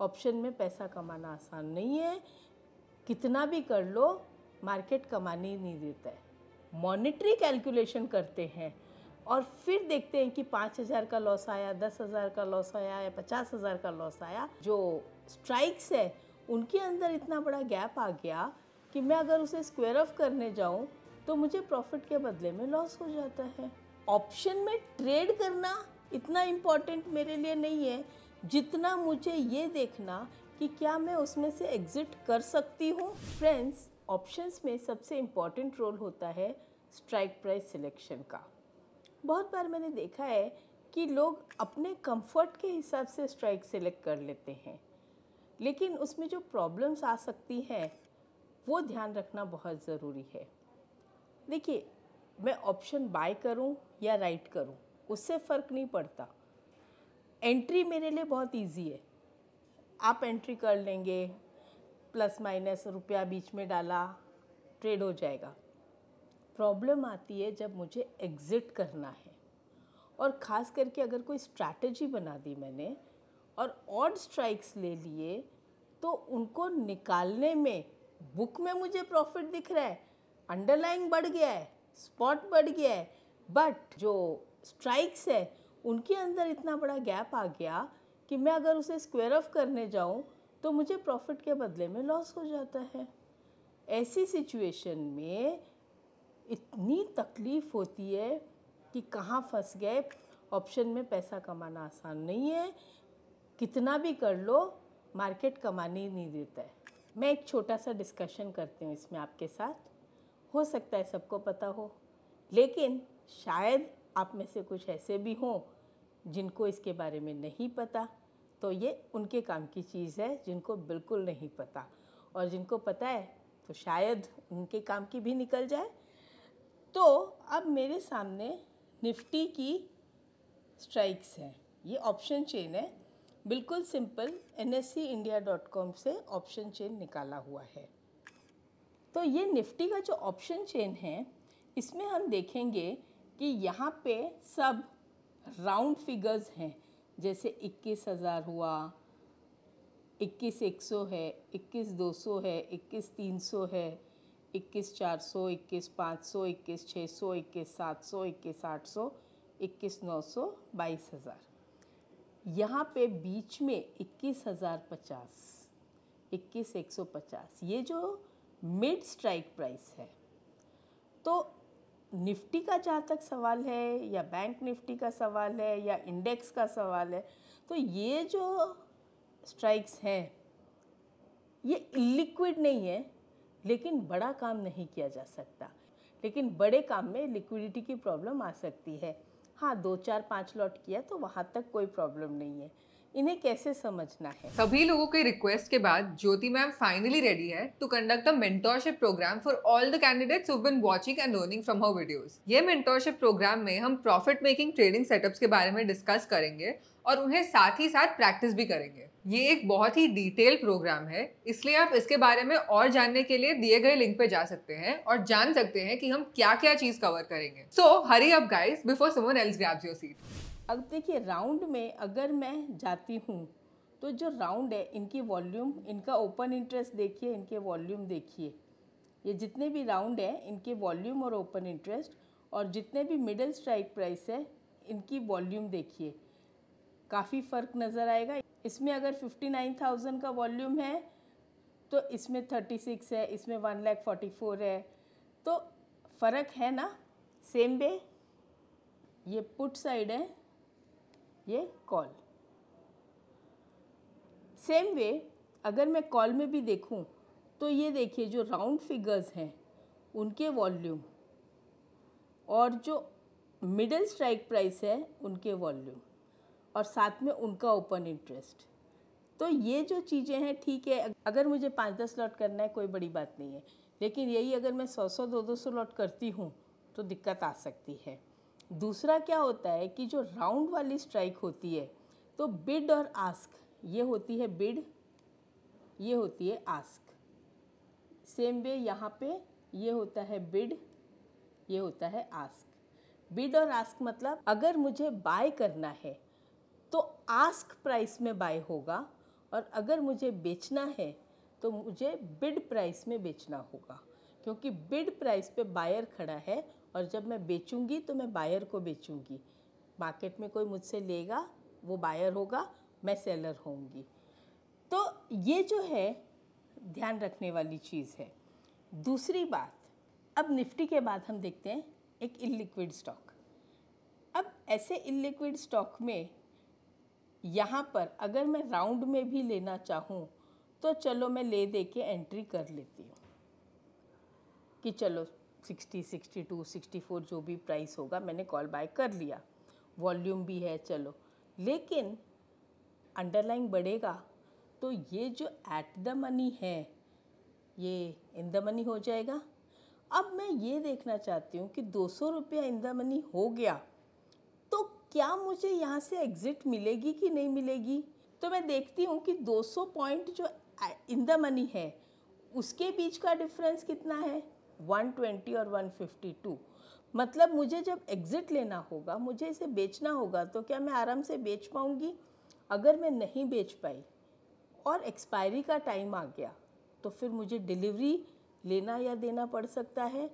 option में पैसा कमाना आसान नहीं है कितना भी कर लो मार्केट कमाने नहीं देता है मॉनिटरी कैलकुलेशन करते हैं और फिर देखते हैं कि पाँच हज़ार का लॉस आया दस हज़ार का लॉस आया या पचास हज़ार का लॉस आया जो स्ट्राइक्स है उनके अंदर इतना बड़ा गैप आ गया कि मैं अगर उसे स्क्वेयर ऑफ करने जाऊँ तो मुझे प्रॉफिट के बदले में लॉस हो जाता है ऑप्शन में ट्रेड करना इतना इम्पॉर्टेंट मेरे लिए नहीं है जितना मुझे ये देखना कि क्या मैं उसमें से एग्ज़िट कर सकती हूँ फ्रेंड्स ऑप्शंस में सबसे इम्पॉर्टेंट रोल होता है स्ट्राइक प्राइस सिलेक्शन का बहुत बार मैंने देखा है कि लोग अपने कंफर्ट के हिसाब से स्ट्राइक सेलेक्ट कर लेते हैं लेकिन उसमें जो प्रॉब्लम्स आ सकती हैं वो ध्यान रखना बहुत ज़रूरी है देखिए मैं ऑप्शन बाय करूं या राइट करूं उससे फ़र्क नहीं पड़ता एंट्री मेरे लिए बहुत इजी है आप एंट्री कर लेंगे प्लस माइनस रुपया बीच में डाला ट्रेड हो जाएगा प्रॉब्लम आती है जब मुझे एग्ज़िट करना है और ख़ास करके अगर कोई स्ट्रैटेजी बना दी मैंने और ऑड स्ट्राइक्स ले लिए तो उनको निकालने में बुक में मुझे प्रॉफिट दिख रहा है अंडरलाइंग बढ़ गया है स्पॉट बढ़ गया है बट जो स्ट्राइक्स है उनके अंदर इतना बड़ा गैप आ गया कि मैं अगर उसे स्क्वेयर ऑफ करने जाऊँ तो मुझे प्रॉफिट के बदले में लॉस हो जाता है ऐसी सिचुएशन में इतनी तकलीफ़ होती है कि कहाँ फंस गए ऑप्शन में पैसा कमाना आसान नहीं है कितना भी कर लो मार्केट कमाने ही नहीं देता है मैं एक छोटा सा डिस्कशन करती हूँ इसमें आपके साथ हो सकता है सबको पता हो लेकिन शायद आप में से कुछ ऐसे भी हों जिनको इसके बारे में नहीं पता तो ये उनके काम की चीज़ है जिनको बिल्कुल नहीं पता और जिनको पता है तो शायद उनके काम की भी निकल जाए तो अब मेरे सामने निफ्टी की स्ट्राइक्स हैं ये ऑप्शन चेन है बिल्कुल सिंपल एन से ऑप्शन चेन निकाला हुआ है तो ये निफ्टी का जो ऑप्शन चेन है इसमें हम देखेंगे कि यहाँ पे सब राउंड फिगर्स हैं जैसे इक्कीस हज़ार हुआ इक्कीस एक सौ है इक्कीस दो सौ है इक्कीस तीन सौ है इक्कीस चार सौ इक्कीस पाँच सौ इक्कीस छः सौ इक्कीस सात सौ इक्कीस आठ सौ इक्कीस नौ सौ बाईस हज़ार यहाँ पे बीच में इक्कीस हज़ार पचास इक्कीस एक सौ पचास ये जो मिड स्ट्राइक प्राइस है तो निफ्टी का जहाँ तक सवाल है या बैंक निफ्टी का सवाल है या इंडेक्स का सवाल है तो ये जो स्ट्राइक्स हैं ये लिक्विड नहीं है लेकिन बड़ा काम नहीं किया जा सकता लेकिन बड़े काम में लिक्विडिटी की प्रॉब्लम आ सकती है हाँ दो चार पाँच लॉट किया तो वहाँ तक कोई प्रॉब्लम नहीं है इन्हें कैसे समझना है सभी लोगों के रिक्वेस्ट के बाद ज्योति मैम फाइनली रेडी है to conduct a mentorship program for all the candidates who been watching and learning from her videos ये मेंटोरशिप प्रोग्राम में हम प्रॉफिट मेकिंग ट्रेडिंग सेटअप्स के बारे में डिस्कस करेंगे और उन्हें साथ ही साथ प्रैक्टिस भी करेंगे ये एक बहुत ही डिटेल प्रोग्राम है इसलिए आप इसके बारे में और जानने के लिए दिए गए लिंक पे जा सकते हैं और जान सकते हैं कि हम क्या क्या चीज़ कवर करेंगे so hurry up guys before someone else grabs your seat अब देखिए राउंड में अगर मैं जाती हूँ तो जो राउंड है इनकी वॉल्यूम इनका ओपन इंटरेस्ट देखिए इनके वॉल्यूम देखिए ये जितने भी राउंड है इनके वॉल्यूम और ओपन इंटरेस्ट और जितने भी मिडल स्ट्राइक प्राइस है इनकी वॉल्यूम देखिए काफ़ी फ़र्क नज़र आएगा इसमें अगर फिफ्टी नाइन थाउजेंड का वॉल्यूम है तो इसमें थर्टी सिक्स है इसमें वन लैख फोर्टी फोर है तो फ़र्क है ना सेम वे ये पुट साइड है ये कॉल सेम वे अगर मैं कॉल में भी देखूं तो ये देखिए जो राउंड फिगर्स हैं उनके वॉल्यूम और जो मिडिल स्ट्राइक प्राइस है उनके वॉल्यूम और साथ में उनका ओपन इंटरेस्ट तो ये जो चीज़ें हैं ठीक है अगर मुझे पाँच दस लॉट करना है कोई बड़ी बात नहीं है लेकिन यही अगर मैं सौ सौ दो दो सौ लॉट करती हूँ तो दिक्कत आ सकती है दूसरा क्या होता है कि जो राउंड वाली स्ट्राइक होती है तो बिड और आस्क ये होती है बिड ये होती है आस्क सेम वे यहाँ पे ये होता है बिड ये होता है आस्क बिड और आस्क मतलब अगर मुझे बाय करना है तो आस्क प्राइस में बाय होगा और अगर मुझे बेचना है तो मुझे बिड प्राइस में बेचना होगा क्योंकि बिड प्राइस पे बायर खड़ा है और जब मैं बेचूंगी तो मैं बायर को बेचूंगी मार्केट में कोई मुझसे लेगा वो बायर होगा मैं सेलर होंगी तो ये जो है ध्यान रखने वाली चीज़ है दूसरी बात अब निफ्टी के बाद हम देखते हैं एक इलिक्विड स्टॉक अब ऐसे इलिक्विड स्टॉक में यहाँ पर अगर मैं राउंड में भी लेना चाहूँ तो चलो मैं ले दे के एंट्री कर लेती हूँ कि चलो sixty sixty two sixty four जो भी प्राइस होगा मैंने कॉल बाय कर लिया वॉल्यूम भी है चलो लेकिन अंडरलाइन बढ़ेगा तो ये जो एट द मनी है ये इन द मनी हो जाएगा अब मैं ये देखना चाहती हूँ कि दो सौ रुपया इन द मनी हो गया तो क्या मुझे यहाँ से एग्ज़िट मिलेगी कि नहीं मिलेगी तो मैं देखती हूँ कि 200 पॉइंट जो इन द मनी है उसके बीच का डिफरेंस कितना है 120 और 152 मतलब मुझे जब एग्ज़िट लेना होगा मुझे इसे बेचना होगा तो क्या मैं आराम से बेच पाऊँगी अगर मैं नहीं बेच पाई और एक्सपायरी का टाइम आ गया तो फिर मुझे डिलीवरी लेना या देना पड़ सकता है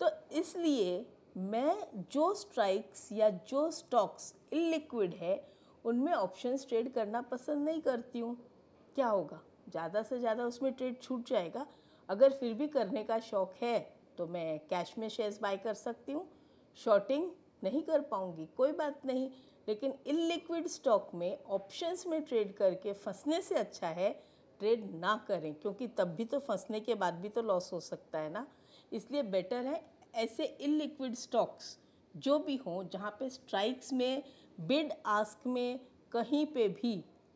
तो इसलिए मैं जो स्ट्राइक्स या जो स्टॉक्स इलिक्विड है उनमें ऑप्शन ट्रेड करना पसंद नहीं करती हूँ क्या होगा ज़्यादा से ज़्यादा उसमें ट्रेड छूट जाएगा अगर फिर भी करने का शौक़ है तो मैं कैश में शेयर्स बाय कर सकती हूँ शॉर्टिंग नहीं कर पाऊँगी कोई बात नहीं लेकिन इलिक्विड स्टॉक में ऑप्शंस में ट्रेड करके फंसने से अच्छा है ट्रेड ना करें क्योंकि तब भी तो फंसने के बाद भी तो लॉस हो सकता है ना इसलिए बेटर है ऐसे इलिक्विड स्टॉक्स जो भी हों जहाँ पे स्ट्राइक्स में बिड आस्क में कहीं पे भी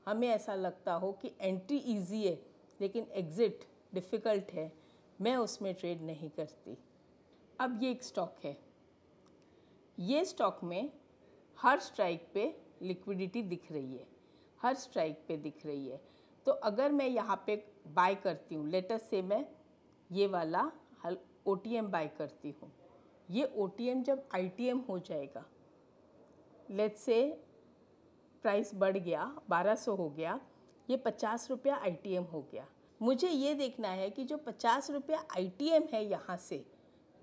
हमें ऐसा लगता हो कि एंट्री इजी है लेकिन एग्ज़िट डिफ़िकल्ट है मैं उसमें ट्रेड नहीं करती अब ये एक स्टॉक है ये स्टॉक में हर स्ट्राइक पे लिक्विडिटी दिख रही है हर स्ट्राइक पे दिख रही है तो अगर मैं यहाँ पे बाय करती हूँ लेटेस्ट से मैं ये वाला हल ओ बाय करती हूँ ये ओ जब आई हो जाएगा लेट से प्राइस बढ़ गया 1200 हो गया ये पचास रुपया आई हो गया मुझे ये देखना है कि जो पचास रुपया आई है यहाँ से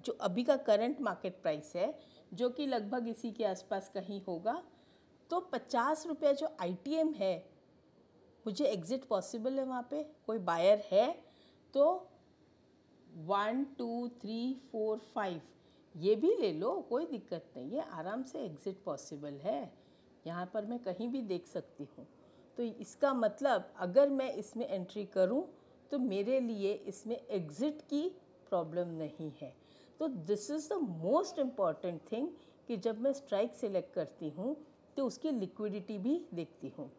जो अभी का करंट मार्केट प्राइस है जो कि लगभग इसी के आसपास कहीं होगा तो पचास रुपया जो आई है मुझे एग्ज़िट पॉसिबल है वहाँ पे कोई बायर है तो one two three four five ये भी ले लो कोई दिक्कत नहीं है आराम से एग्ज़िट पॉसिबल है यहाँ पर मैं कहीं भी देख सकती हूँ तो इसका मतलब अगर मैं इसमें एंट्री करूँ तो मेरे लिए इसमें एग्ज़िट की प्रॉब्लम नहीं है तो this is the most important thing कि जब मैं स्ट्राइक सेलेक्ट करती हूँ तो उसकी लिक्विडिटी भी देखती हूँ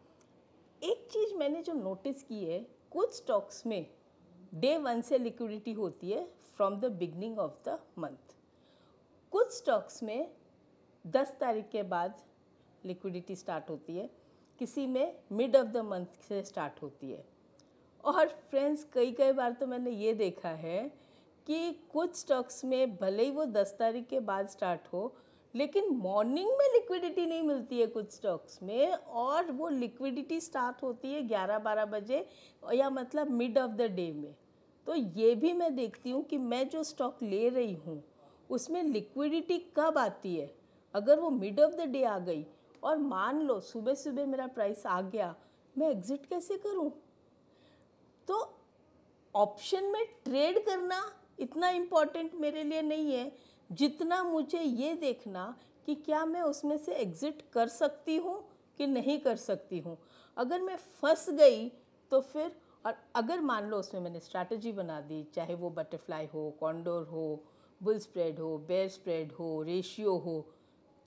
एक चीज़ मैंने जो नोटिस की है कुछ स्टॉक्स में डे वन से लिक्विडिटी होती है from the beginning of the month कुछ स्टॉक्स में दस तारीख के बाद लिक्विडिटी स्टार्ट होती है किसी में मिड ऑफ द मंथ से स्टार्ट होती है और फ्रेंड्स कई कई बार तो मैंने ये देखा है कि कुछ स्टॉक्स में भले ही वो दस तारीख के बाद स्टार्ट हो लेकिन मॉर्निंग में लिक्विडिटी नहीं मिलती है कुछ स्टॉक्स में और वो लिक्विडिटी स्टार्ट होती है ग्यारह बारह बजे या मतलब मिड ऑफ द डे में तो ये भी मैं देखती हूँ कि मैं जो स्टॉक ले रही हूँ उसमें लिक्विडिटी कब आती है अगर वो मिड ऑफ द डे आ गई और मान लो सुबह सुबह मेरा प्राइस आ गया मैं एग्ज़िट कैसे करूँ तो ऑप्शन में ट्रेड करना इतना इम्पॉर्टेंट मेरे लिए नहीं है जितना मुझे ये देखना कि क्या मैं उसमें से एग्ज़िट कर सकती हूँ कि नहीं कर सकती हूँ अगर मैं फंस गई तो फिर और अगर मान लो उसमें मैंने स्ट्रैटेजी बना दी चाहे वो बटरफ्लाई हो कॉन्डोर हो बुल स्प्रेड हो बेयर स्प्रेड हो रेशियो हो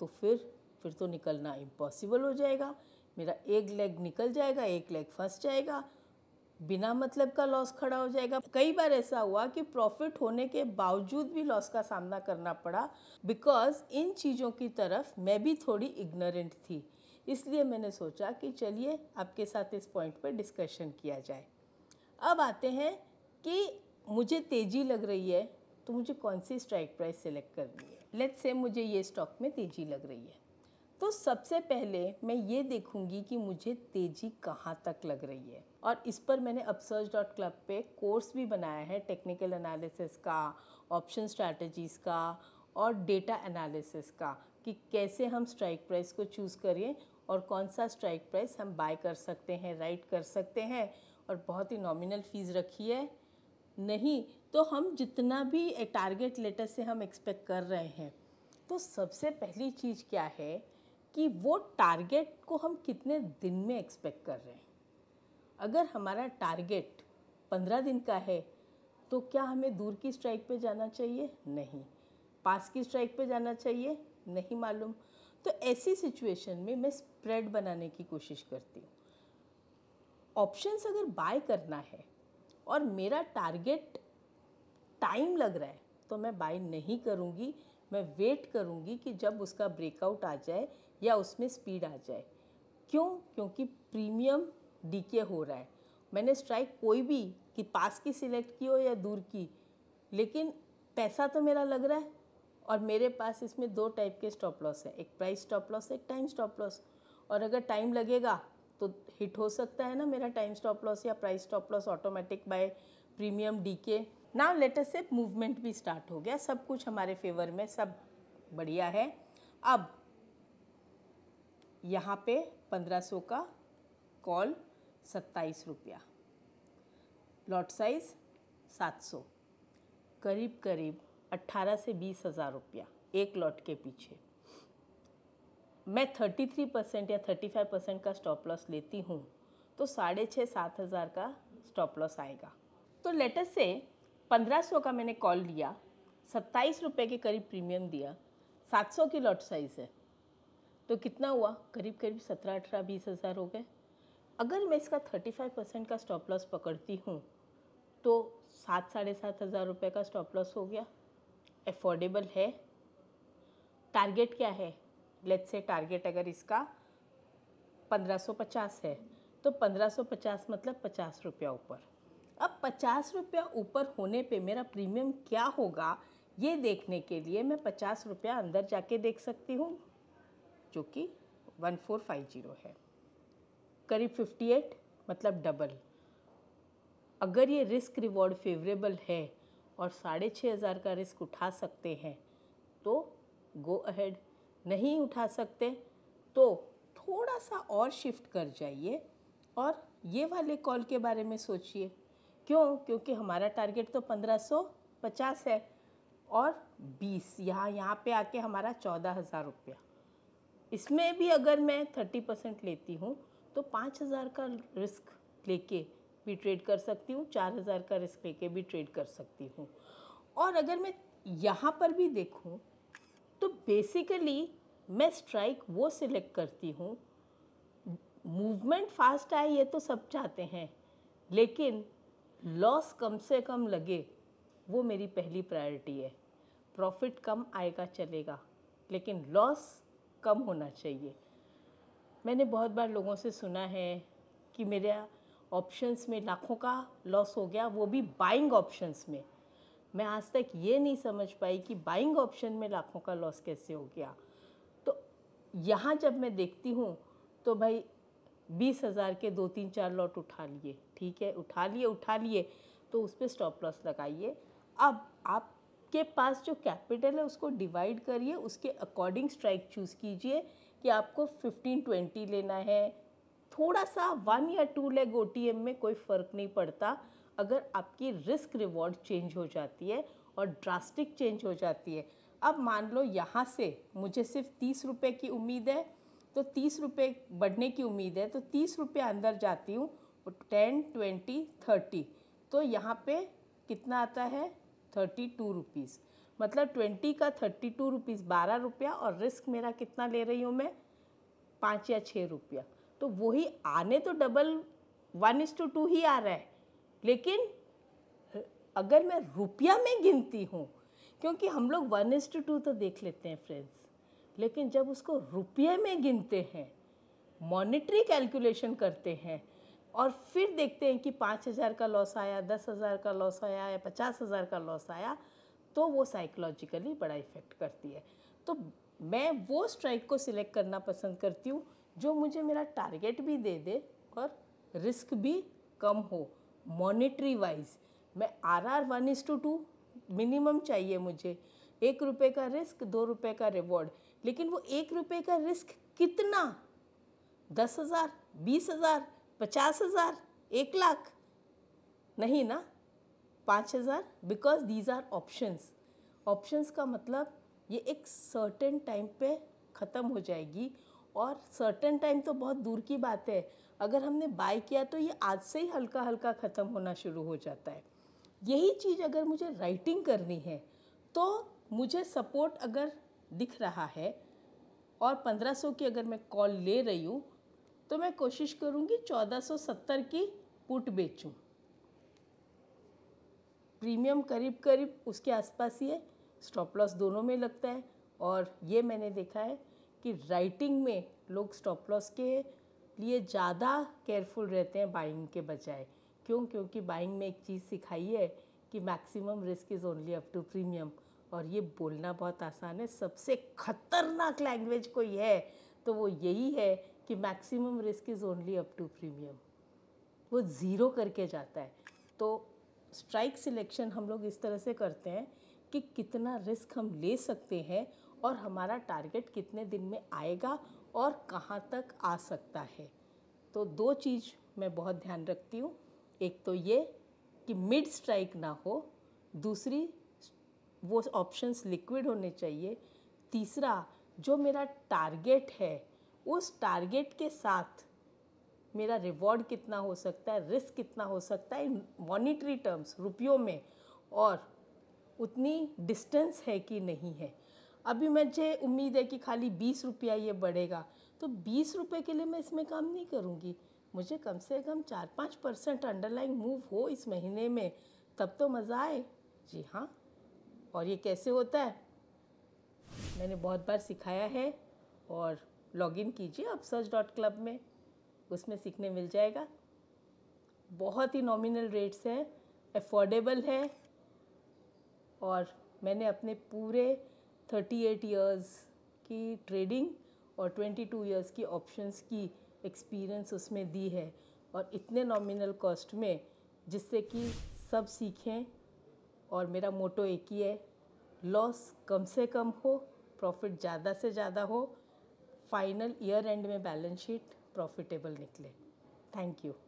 तो फिर फिर तो निकलना इम्पॉसिबल हो जाएगा मेरा एक लेग निकल जाएगा एक लेग फंस जाएगा बिना मतलब का लॉस खड़ा हो जाएगा कई बार ऐसा हुआ कि प्रॉफिट होने के बावजूद भी लॉस का सामना करना पड़ा बिकॉज इन चीज़ों की तरफ मैं भी थोड़ी इग्नोरेंट थी इसलिए मैंने सोचा कि चलिए आपके साथ इस पॉइंट पर डिस्कशन किया जाए अब आते हैं कि मुझे तेज़ी लग रही है तो मुझे कौन सी स्ट्राइक प्राइस सेलेक्ट करनी है लेट्स से मुझे ये स्टॉक में तेज़ी लग रही है तो सबसे पहले मैं ये देखूंगी कि मुझे तेज़ी कहाँ तक लग रही है और इस पर मैंने अपसर्च डॉट क्लब पर कोर्स भी बनाया है टेक्निकल एनालिसिस का ऑप्शन स्ट्रैटेजीज़ का और डेटा एनालिसिस का कि कैसे हम स्ट्राइक प्राइस को चूज़ करें और कौन सा स्ट्राइक प्राइस हम बाय कर सकते हैं राइट कर सकते हैं और बहुत ही नॉमिनल फ़ीस रखी है नहीं तो हम जितना भी टारगेट लेटर से हम एक्सपेक्ट कर रहे हैं तो सबसे पहली चीज़ क्या है कि वो टारगेट को हम कितने दिन में एक्सपेक्ट कर रहे हैं अगर हमारा टारगेट पंद्रह दिन का है तो क्या हमें दूर की स्ट्राइक पे जाना चाहिए नहीं पास की स्ट्राइक पे जाना चाहिए नहीं मालूम तो ऐसी सिचुएशन में मैं स्प्रेड बनाने की कोशिश करती हूँ ऑप्शंस अगर बाय करना है और मेरा टारगेट टाइम लग रहा है तो मैं बाय नहीं करूँगी मैं वेट करूँगी कि जब उसका ब्रेकआउट आ जाए या उसमें स्पीड आ जाए क्यों क्योंकि प्रीमियम डीके हो रहा है मैंने स्ट्राइक कोई भी कि पास की सिलेक्ट की हो या दूर की लेकिन पैसा तो मेरा लग रहा है और मेरे पास इसमें दो टाइप के स्टॉप लॉस है एक प्राइस स्टॉप लॉस एक टाइम स्टॉप लॉस और अगर टाइम लगेगा तो हिट हो सकता है ना मेरा टाइम स्टॉप लॉस या price stop loss automatic buy premium decay now later से मूवमेंट भी स्टार्ट हो गया सब कुछ हमारे फेवर में सब बढ़िया है अब यहाँ पे पंद्रह सौ का कॉल सत्ताईस रुपया लॉट साइज़ सात सौ करीब करीब अट्ठारह से बीस हज़ार रुपया एक लॉट के पीछे मैं थर्टी थ्री परसेंट या थर्टी फाइव परसेंट का स्टॉप लॉस लेती हूँ तो साढ़े छः सात हज़ार का स्टॉप लॉस आएगा तो लेटर से पंद्रह सौ का मैंने कॉल लिया सत्ताईस रुपये के करीब प्रीमियम दिया सात सौ की लॉट साइज़ है तो कितना हुआ करीब करीब सत्रह अठारह बीस हज़ार हो गए अगर मैं इसका थर्टी फाइव परसेंट का स्टॉप लॉस पकड़ती हूँ तो सात साढ़े सात हज़ार रुपये का स्टॉप लॉस हो गया एफोर्डेबल है टारगेट क्या है लेट्स से टारगेट अगर इसका पंद्रह सौ पचास है तो पंद्रह सौ पचास मतलब पचास रुपया ऊपर अब पचास रुपया ऊपर होने पे मेरा प्रीमियम क्या होगा ये देखने के लिए मैं पचास रुपया अंदर जाके देख सकती हूँ जो कि 1450 है करीब 58 मतलब डबल अगर ये रिस्क रिवॉर्ड फेवरेबल है और साढ़े छः हज़ार का रिस्क उठा सकते हैं तो गो अहेड नहीं उठा सकते तो थोड़ा सा और शिफ्ट कर जाइए और ये वाले कॉल के बारे में सोचिए क्यों क्योंकि हमारा टारगेट तो पंद्रह सौ पचास है और बीस यहाँ यहाँ पे आके हमारा चौदह हज़ार रुपया इसमें भी अगर मैं थर्टी परसेंट लेती हूँ तो पाँच हज़ार का रिस्क लेके भी ट्रेड कर सकती हूँ चार हज़ार का रिस्क लेके भी ट्रेड कर सकती हूँ और अगर मैं यहाँ पर भी देखूँ तो बेसिकली मैं स्ट्राइक वो सिलेक्ट करती हूँ मूवमेंट फास्ट आए ये तो सब चाहते हैं लेकिन लॉस कम से कम लगे वो मेरी पहली प्रायोरिटी है प्रॉफिट कम आएगा चलेगा लेकिन लॉस कम होना चाहिए मैंने बहुत बार लोगों से सुना है कि मेरा ऑप्शंस में लाखों का लॉस हो गया वो भी बाइंग ऑप्शंस में मैं आज तक ये नहीं समझ पाई कि बाइंग ऑप्शन में लाखों का लॉस कैसे हो गया तो यहाँ जब मैं देखती हूँ तो भाई बीस हज़ार के दो तीन चार लॉट उठा लिए ठीक है उठा लिए उठा लिए तो उस पर स्टॉप लॉस लगाइए अब आप के पास जो कैपिटल है उसको डिवाइड करिए उसके अकॉर्डिंग स्ट्राइक चूज़ कीजिए कि आपको फिफ्टीन ट्वेंटी लेना है थोड़ा सा वन या टू लेग ओ में कोई फ़र्क नहीं पड़ता अगर आपकी रिस्क रिवॉर्ड चेंज हो जाती है और ड्रास्टिक चेंज हो जाती है अब मान लो यहाँ से मुझे सिर्फ तीस रुपये की उम्मीद है तो तीस रुपये बढ़ने की उम्मीद है तो तीस रुपये अंदर जाती हूँ टेन ट्वेंटी थर्टी तो यहाँ पे कितना आता है थर्टी टू रुपीज़ मतलब ट्वेंटी का थर्टी टू रुपीज़ बारह रुपया और रिस्क मेरा कितना ले रही हूँ मैं पाँच या छः रुपया तो वही आने तो double one is to two ही आ रहा है लेकिन अगर मैं रुपया में गिनती हूँ क्योंकि हम लोग वन इज टू टू तो देख लेते हैं फ्रेंड्स लेकिन जब उसको रुपये में गिनते हैं मॉनिटरी कैलकुलेशन करते हैं और फिर देखते हैं कि पाँच हज़ार का लॉस आया दस हज़ार का लॉस आया या पचास हज़ार का लॉस आया तो वो साइकोलॉजिकली बड़ा इफ़ेक्ट करती है तो मैं वो स्ट्राइक को सिलेक्ट करना पसंद करती हूँ जो मुझे मेरा टारगेट भी दे दे और रिस्क भी कम हो मॉनिटरी वाइज मैं R R one is to two minimum चाहिए मुझे एक रुपये का रिस्क दो रुपये का रिवॉर्ड लेकिन वो एक रुपये का रिस्क कितना दस हज़ार बीस हज़ार पचास हज़ार एक लाख नहीं ना पाँच हज़ार because these are options options का मतलब ये एक सर्टेन टाइम पे ख़त्म हो जाएगी और सर्टेन टाइम तो बहुत दूर की बात है अगर हमने बाय किया तो ये आज से ही हल्का हल्का ख़त्म होना शुरू हो जाता है यही चीज़ अगर मुझे राइटिंग करनी है तो मुझे सपोर्ट अगर दिख रहा है और 1500 की अगर मैं कॉल ले रही हूँ तो मैं कोशिश करूँगी 1470 की पुट बेचूं प्रीमियम करीब करीब उसके आसपास ही है स्टॉप लॉस दोनों में लगता है और ये मैंने देखा है कि राइटिंग में लोग स्टॉप लॉस के लिए ज़्यादा केयरफुल रहते हैं बाइंग के बजाय क्यों क्योंकि बाइंग में एक चीज़ सिखाई है कि maximum risk is only up to premium और ये बोलना बहुत आसान है सबसे खतरनाक लैंग्वेज कोई है तो वो यही है कि maximum risk is only up to premium वो ज़ीरो करके जाता है तो स्ट्राइक सिलेक्शन हम लोग इस तरह से करते हैं कि कितना रिस्क हम ले सकते हैं और हमारा टारगेट कितने दिन में आएगा और कहाँ तक आ सकता है तो दो चीज़ मैं बहुत ध्यान रखती हूँ एक तो ये कि मिड स्ट्राइक ना हो दूसरी वो ऑप्शंस लिक्विड होने चाहिए तीसरा जो मेरा टारगेट है उस टारगेट के साथ मेरा रिवॉर्ड कितना हो सकता है रिस्क कितना हो सकता है इन मॉनिटरी टर्म्स रुपयों में और उतनी डिस्टेंस है कि नहीं है अभी मुझे उम्मीद है कि खाली बीस रुपया ये बढ़ेगा तो बीस रुपये के लिए मैं इसमें काम नहीं करूँगी मुझे कम से कम चार पाँच परसेंट अंडरलाइन मूव हो इस महीने में तब तो मज़ा आए जी हाँ और ये कैसे होता है मैंने बहुत बार सिखाया है और लॉगिन कीजिए आप सर्च डॉट क्लब में उसमें सीखने मिल जाएगा बहुत ही नॉमिनल रेट्स हैं अफोर्डेबल है और मैंने अपने पूरे 38 ईयर्स की ट्रेडिंग और 22 ईयर्स की ऑप्शंस की एक्सपीरियंस उसमें दी है और इतने नॉमिनल कॉस्ट में जिससे कि सब सीखें और मेरा मोटो एक ही है लॉस कम से कम हो प्रॉफिट ज़्यादा से ज़्यादा हो फाइनल ईयर एंड में बैलेंस शीट प्रॉफिटेबल निकले थैंक यू